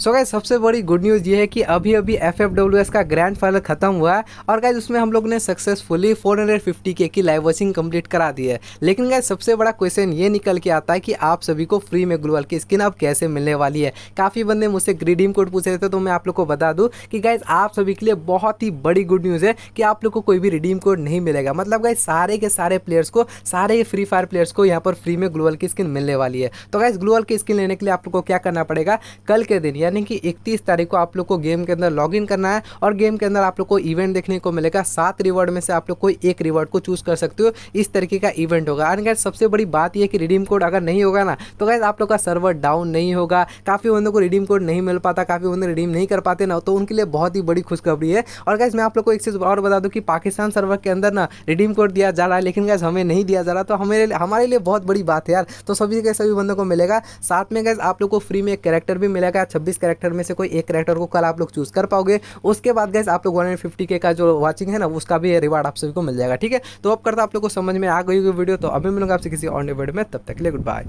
so guys सबसे बड़ी good news ये है कि अभी अभी एफ एफ डब्ल्यू एस का ग्रैंड फाइनल खत्म हुआ है और गाइज उसमें हम लोग ने सक्सेसफुली 450 के की लाइव वॉचिंग कंप्लीट करा दी है लेकिन गाइज सबसे बड़ा क्वेश्चन ये निकल के आता है कि आप सभी को फ्री में ग्लोअल की स्किन अब कैसे मिलने वाली है काफ़ी बंदे मुझसे ग्रीडिंग कोड पूछ रहे थे तो मैं आप लोग को बता दूँ कि गाइज आप सभी के लिए बहुत ही बड़ी गुड न्यूज़ है कि आप लोग को कोई भी रिडीम कोड नहीं मिलेगा मतलब गाइज सारे के सारे प्लेयर्स को सारे फ्री फायर प्लेयर्स को यहाँ पर फ्री में ग्लोअल की स्किन मिलने वाली है तो गाइज ग्लोअल की स्किन लेने के लिए आप लोग को क्या करना पड़ेगा कल के दिन यानी कि इकतीस तारीख को आप लोग को गेम के अंदर लॉग करना है और गेम के अंदर आप लोग को इवेंट देखने को मिलेगा सात रिवॉर्ड में से आप लोग कोई एक रिवॉर्ड को चूज कर सकते हो इस तरीके का इवेंट होगा एंड गैस सबसे बड़ी बात यह कि रिडीम कोड अगर नहीं होगा ना तो गैस आप लोग का सर्वर डाउन नहीं होगा काफ़ी बंदों को रिडीम कोड नहीं मिल पाता काफ़ी बंदे रिडीम नहीं कर पाते ना तो उनके लिए बहुत ही बड़ी खुशखबरी है और गैस मैं आप लोग को एक चीज़ और बता दूँ कि पाकिस्तान सर्वर के अंदर ना रिडीम कोड दिया जा रहा है लेकिन गैस हमें नहीं दिया जा रहा तो हमारे हमारे लिए बहुत बड़ी बात है यार तो सभी के सभी बंदों को मिलेगा साथ में गैस आप लोग को फ्री में एक करेक्टर भी मिलेगा छब्बीस इस करेक्टर में से कोई एक करेक्टर को कल आप लोग चूज़ कर पाओगे उसके बाद गैस आप लोग वन का जो वॉचिंग है ना उसका भी रिवार्ड आप सभी को मिल जाएगा ठीक है तो अब करता आप लोग को समझ में आ गई वीडियो तो अभी मिलूंगा आपसे किसी और वीडियो में तब तक ले लिए गुड बाय